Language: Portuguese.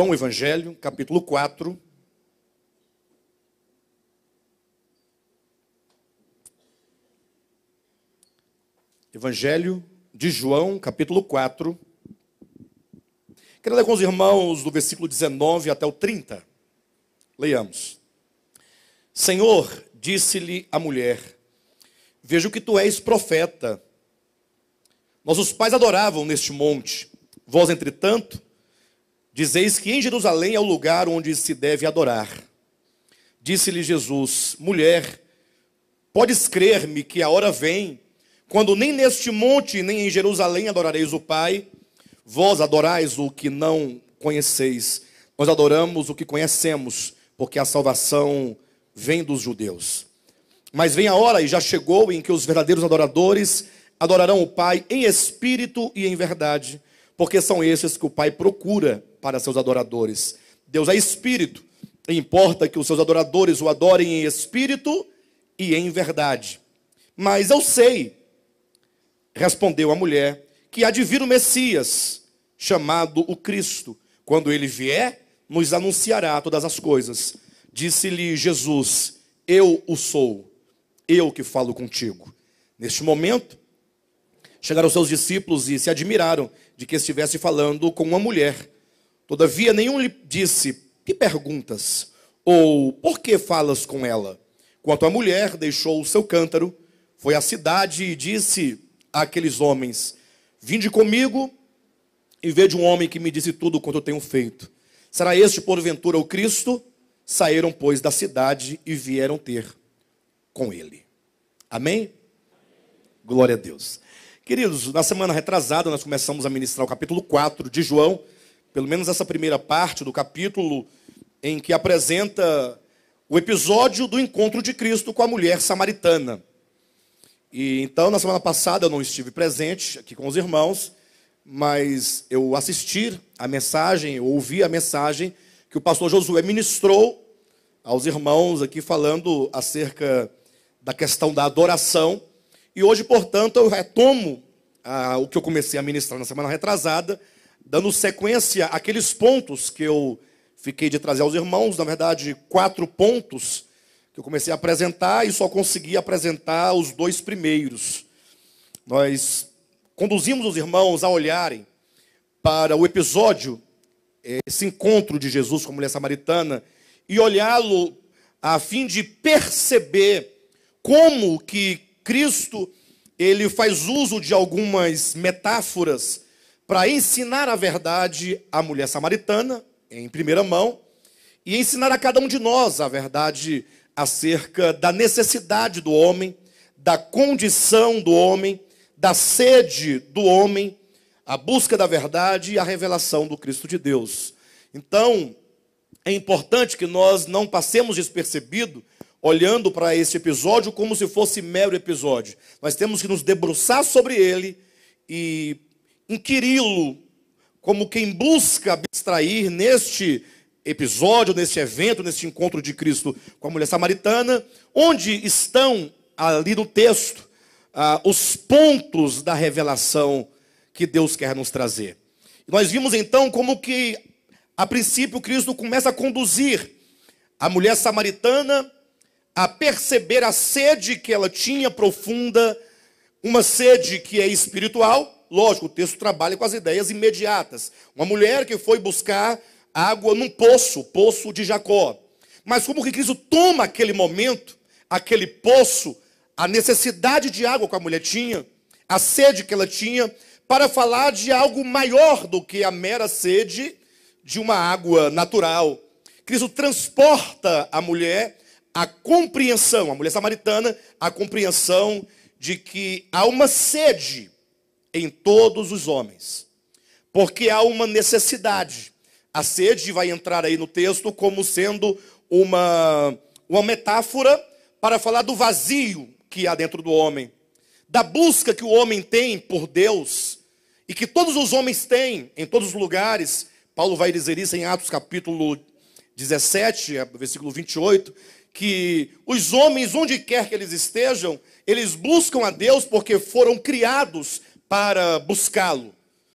João Evangelho, capítulo 4. Evangelho de João, capítulo 4. Quero ler com os irmãos do versículo 19 até o 30. Leiamos. Senhor, disse-lhe a mulher: Vejo que tu és profeta. Nossos pais adoravam neste monte. Vós, entretanto, Dizeis que em Jerusalém é o lugar onde se deve adorar. Disse-lhe Jesus: Mulher, podes crer-me que a hora vem, quando nem neste monte, nem em Jerusalém adorareis o Pai, vós adorais o que não conheceis. Nós adoramos o que conhecemos, porque a salvação vem dos judeus. Mas vem a hora, e já chegou, em que os verdadeiros adoradores adorarão o Pai em espírito e em verdade, porque são esses que o Pai procura para seus adoradores. Deus é espírito, e importa que os seus adoradores o adorem em espírito e em verdade. Mas eu sei, respondeu a mulher, que há de vir o Messias, chamado o Cristo. Quando ele vier, nos anunciará todas as coisas. Disse-lhe Jesus: Eu o sou, eu que falo contigo. Neste momento, chegaram seus discípulos e se admiraram de que estivesse falando com uma mulher. Todavia, nenhum lhe disse: Que perguntas? Ou por que falas com ela? Quanto à mulher, deixou o seu cântaro, foi à cidade e disse àqueles homens: Vinde comigo e vede um homem que me disse tudo quanto eu tenho feito. Será este, porventura, o Cristo? Saíram, pois, da cidade e vieram ter com ele. Amém? Glória a Deus. Queridos, na semana retrasada nós começamos a ministrar o capítulo 4 de João pelo menos essa primeira parte do capítulo, em que apresenta o episódio do encontro de Cristo com a mulher samaritana. E então, na semana passada, eu não estive presente aqui com os irmãos, mas eu assisti a mensagem, eu ouvi a mensagem que o pastor Josué ministrou aos irmãos aqui, falando acerca da questão da adoração. E hoje, portanto, eu retomo ah, o que eu comecei a ministrar na semana retrasada, dando sequência àqueles pontos que eu fiquei de trazer aos irmãos, na verdade, quatro pontos que eu comecei a apresentar e só consegui apresentar os dois primeiros. Nós conduzimos os irmãos a olharem para o episódio, esse encontro de Jesus com a mulher samaritana, e olhá-lo a fim de perceber como que Cristo ele faz uso de algumas metáforas para ensinar a verdade à mulher samaritana, em primeira mão, e ensinar a cada um de nós a verdade acerca da necessidade do homem, da condição do homem, da sede do homem, a busca da verdade e a revelação do Cristo de Deus. Então, é importante que nós não passemos despercebido olhando para esse episódio como se fosse mero episódio. Nós temos que nos debruçar sobre ele e inquiri-lo, como quem busca abstrair neste episódio, neste evento, neste encontro de Cristo com a mulher samaritana, onde estão ali no texto ah, os pontos da revelação que Deus quer nos trazer. Nós vimos então como que, a princípio, Cristo começa a conduzir a mulher samaritana a perceber a sede que ela tinha profunda, uma sede que é espiritual Lógico, o texto trabalha com as ideias imediatas. Uma mulher que foi buscar água num poço, poço de Jacó. Mas como que Cristo toma aquele momento, aquele poço, a necessidade de água que a mulher tinha, a sede que ela tinha, para falar de algo maior do que a mera sede de uma água natural. Cristo transporta a mulher à compreensão, a mulher samaritana, à compreensão de que há uma sede em todos os homens. Porque há uma necessidade. A sede vai entrar aí no texto como sendo uma, uma metáfora para falar do vazio que há dentro do homem, da busca que o homem tem por Deus e que todos os homens têm em todos os lugares. Paulo vai dizer isso em Atos capítulo 17, versículo 28, que os homens, onde quer que eles estejam, eles buscam a Deus porque foram criados para buscá-lo.